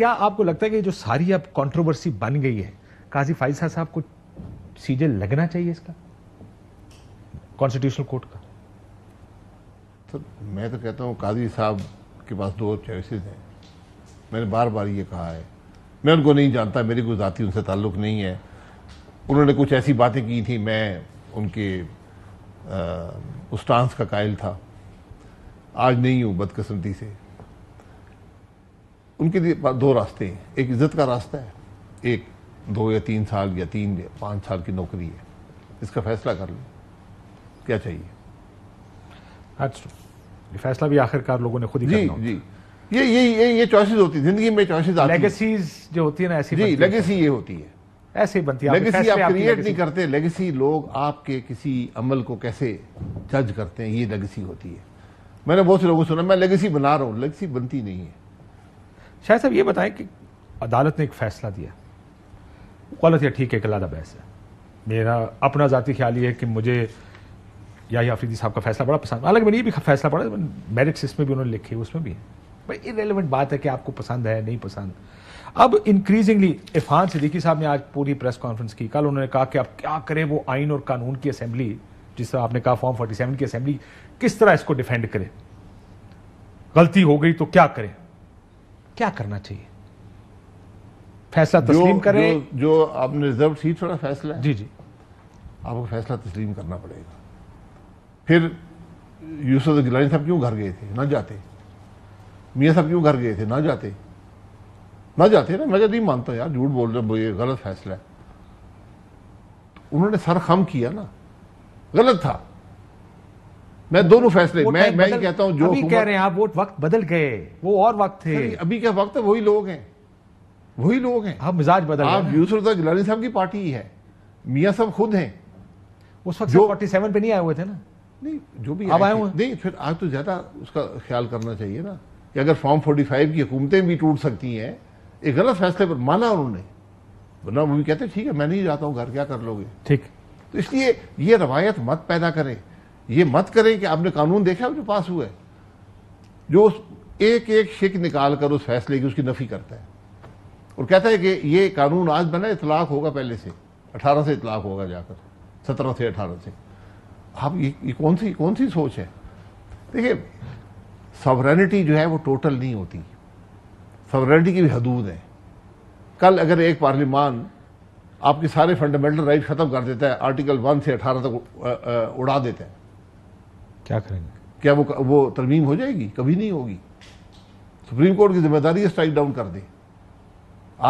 क्या आपको लगता है कि जो सारी अब कंट्रोवर्सी बन गई है काजी फाइजा साहब को सीजे लगना चाहिए इसका कॉन्स्टिट्यूशनल कोर्ट का सर तो मैं तो कहता हूँ काजी साहब के पास दो चॉइसेस हैं मैंने बार बार ये कहा है मैं उनको नहीं जानता मेरी कोई ज़ाती उनसे ताल्लुक़ नहीं है उन्होंने कुछ ऐसी बातें की थी मैं उनके उस का कायल था आज नहीं हूँ बदकस्मती से उनके लिए दो रास्ते हैं एक इज्जत का रास्ता है एक दो या तीन साल या तीन या पाँच साल की नौकरी है इसका फैसला कर लें क्या चाहिए फैसला भी आखिरकार लोगों ने खुद ही जी करना जी ये ये ये ये चॉइसेस होती है जिंदगी में चॉइसेस आती लेगेसीज जो होती है ना ऐसी जी लेगेसी ये होती है ऐसे ही बनती है लेगेसी आप क्रिएट नहीं करते लेगेसी लोग आपके किसी अमल को कैसे जज करते हैं ये लेगेसी होती है मैंने बहुत से लोगों सुना मैं लेगेसी बना रहा हूँ लेगेसी बनती नहीं है शायद साहब ये बताएं कि अदालत ने एक फैसला दिया गलत या ठीक है एक अलादा बहस है मेरा अपना ज़ाती ख्याल ये है कि मुझे या आफरीदी साहब का फैसला बड़ा पसंद हालांकि मैंने ये भी फैसला पड़ा मेरिट्स इसमें भी उन्होंने लिखी उसमें भी है बट इरेलीवेंट बात है कि आपको पसंद है नहीं पसंद अब इंक्रीजिंगली इरफान सिद्दीकी साहब ने आज पूरी प्रेस कॉन्फ्रेंस की कल उन्होंने कहा कि आप क्या करें वो आइन और कानून की असेंबली जिस तरह आपने कहा फॉर्म 47 की असेंबली किस तरह इसको डिफेंड करे गलती हो गई तो क्या करें क्या करना चाहिए फैसला तस्लीम करें जो, जो आपने रिजर्व सीट वाला फैसला है जी जी आपको फैसला तस्लीम करना पड़ेगा फिर यूसुफ गिलानी साहब क्यों घर गए थे ना जाते मियाँ साहब क्यों घर गए थे ना जाते ना जाते ना मैं नहीं मानता यार झूठ बोल रहे ये गलत फैसला है तो उन्होंने सर खम किया ना गलत था मैं दोनों फैसले मैं मैं ही कहता हूं जो अभी कह रहे हैं आप वोट वक्त बदल गए वो और वक्त थे अभी क्या वक्त है वही लोग हैं वही लोग हैं आप मिजाज बदल आप यूसुफ गिलानी साहब की पार्टी ही है मियाँ साहब खुद हैं उस वक्त जो फोर्टी सेवन पे नहीं आए हुए थे ना नहीं जो भी अब आए हुए नहीं फिर आज तो ज्यादा उसका ख्याल करना चाहिए ना कि अगर फॉर्म फोर्टी फाइव की हुकूमतें भी टूट सकती हैं एक गलत फैसले पर माना उन्होंने वरना वो भी कहते ठीक है मैं नहीं जाता हूँ घर क्या कर लोगे ठीक तो इसलिए ये रवायत मत पैदा करें ये मत करें कि आपने कानून देखा जो पास हुआ है जो उस एक एक शिक निकाल कर उस फैसले की उसकी नफी करता है और कहता है कि ये कानून आज बना इतलाक होगा पहले से अठारह से इतलाक होगा जाकर सत्रह से अठारह से आप ये, ये कौन सी कौन सी सोच है देखिए सवरेनिटी जो है वो टोटल नहीं होती सवरेनिटी की भी हदूद है कल अगर एक पार्लियमान आपके सारे फंडामेंटल राइट ख़त्म कर देता है आर्टिकल वन से अठारह तक उड़ा देता है क्या करेंगे क्या वो वो तरमीम हो जाएगी कभी नहीं होगी सुप्रीम कोर्ट की जिम्मेदारी है स्ट्राइक डाउन कर दे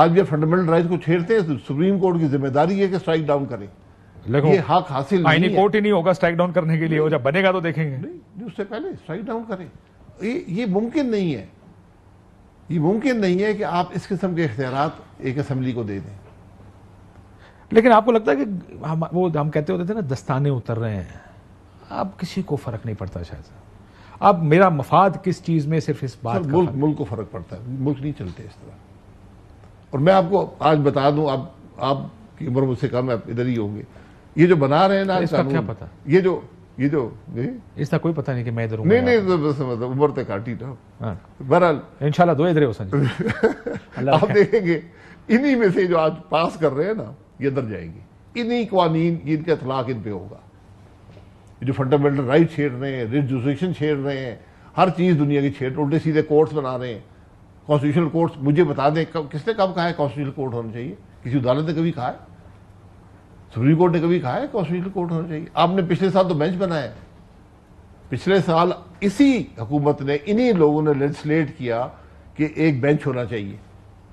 आज भी फंडामेंटल राइट को छेड़ते हैं सुप्रीम कोर्ट की जिम्मेदारी है कि स्ट्राइक डाउन करे ये हक हासिल नहीं कोर्ट ही नहीं होगा स्ट्राइक डाउन करने के लिए जब बनेगा तो देखेंगे नहीं, उससे पहले स्ट्राइक डाउन करे ये ये मुमकिन नहीं है ये मुमकिन नहीं है कि आप इस किस्म के इख्तियार एक असम्बली को दे दें लेकिन आपको लगता है कि हम वो हम कहते होते थे ना दस्ताने उतर रहे हैं अब किसी को फर्क नहीं पड़ता शायद अब मेरा मफाद किस चीज़ में सिर्फ इस बात का मुल्क मुल्क को फर्क पड़ता है मुल्क नहीं चलते इस तरह और मैं आपको आज बता दूं आप आपकी उम्र मुझसे कम है इधर ही होंगे ये जो बना रहे हैं ना इसका क्या पता ये जो ये जो इसका कोई पता नहीं कि मैं इधर नहीं नहीं तो बस मतलब उम्र तो काटी ना हाँ। बहरहाल इंशाल्लाह दो इधर हो आप देखेंगे इन्हीं में से जो आज पास कर रहे हैं ना ये इधर जाएंगे इन्हीं कवानीन इनका इतलाक इन पे होगा जो फंडामेंटल राइट छेड़ रहे हैं रिजुशन छेड़ रहे हैं हर चीज़ दुनिया की छेड़ उल्टे सीधे कोर्ट्स बना रहे हैं कॉन्स्टिट्यूशनल कोर्ट्स मुझे बता दें कब किसने कब कहा है कॉन्स्टिट्यूशनल कोर्ट होना चाहिए किसी अदालत ने कभी कहा है सुप्रीम कोर्ट ने कभी कहा है कॉन्स्टिट्यूशनल कोर्ट होना चाहिए आपने पिछले साल तो बेंच बनाया है पिछले साल इसी हुकूमत ने इन्हीं लोगों ने लेजिस्लेट किया कि एक बेंच होना चाहिए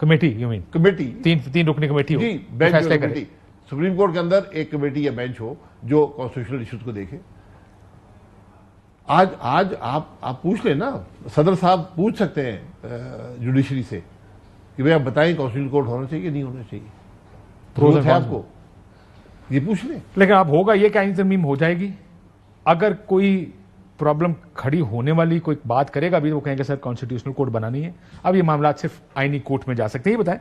कमेटी यू मीन कमेटी तीन तीन रुकनी कमेटी हो जी बेंच कमेटी सुप्रीम कोर्ट के अंदर एक कमेटी या बेंच हो जो कॉन्स्टिट्यूशनल इश्यूज को देखे आज आज आप आप पूछ ले ना सदर साहब पूछ सकते हैं जुडिशरी से कि भाई आप बताएं कॉन्स्टिट्यूशन कोर्ट होना चाहिए कि नहीं होना चाहिए आपको ये पूछ ले। लेकिन आप होगा ये क्या जमीन हो जाएगी अगर कोई प्रॉब्लम खड़ी होने वाली कोई बात करेगा अभी तो वो कहेंगे सर कॉन्स्टिट्यूशनल कोर्ट बनानी है अब ये मामला सिर्फ आईनी कोर्ट में जा सकते हैं ये बताएं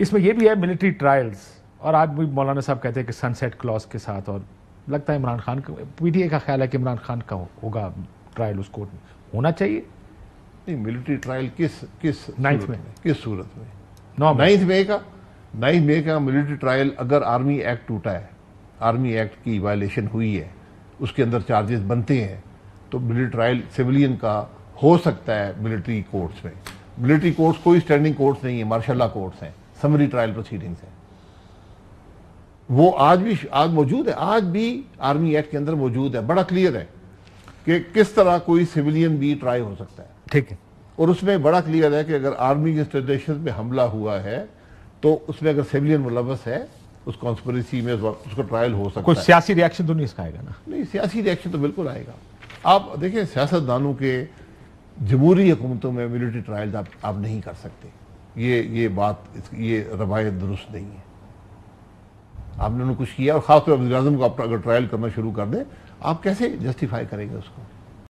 इसमें यह भी है मिलिट्री ट्रायल्स और आज भी मौलाना साहब कहते हैं कि सनसेट क्लॉज के साथ और लगता है इमरान खान का पीटीए का ख्याल है कि इमरान खान का होगा ट्रायल उस कोर्ट में होना चाहिए नहीं मिलिट्री ट्रायल किस किस नाइन्थ में किस सूरत में नाइन्थ मे का नाइन्थ मे का मिलिट्री ट्रायल अगर आर्मी एक्ट टूटा है आर्मी एक्ट की वायलेशन हुई है उसके अंदर चार्जेस बनते हैं तो मिलिट्री ट्रायल सिविलियन का हो सकता है मिलिट्री कोर्ट्स में मिलिट्री कोर्ट्स कोई स्टैंडिंग कोर्ट्स नहीं है मार्शाला कोर्ट्स हैं समरी ट्रायल प्रोसीडिंग्स हैं वो आज भी आज मौजूद है आज भी आर्मी एक्ट के अंदर मौजूद है बड़ा क्लियर है कि किस तरह कोई सिविलियन भी ट्राई हो सकता है ठीक है और उसमें बड़ा क्लियर है कि अगर आर्मी इंस्टीट्यूशन में हमला हुआ है तो उसमें अगर सिविलियन मुलवस है उस कॉन्स्परेसी में उसका ट्रायल हो सकता है सियासी रिएक्शन तो नहीं इसका आएगा ना नहीं सियासी रिएक्शन तो बिल्कुल आएगा आप देखें सियासतदानों के जमहूरी हुकूमतों में मिलिट्री ट्रायल आप आप नहीं कर सकते ये ये बात ये रवायत दुरुस्त नहीं है आपने उन्होंने कुछ किया और ख़ासतौर पर वजी अजम को आप अगर ट्रायल करना शुरू कर दें आप कैसे जस्टिफाई करेंगे उसको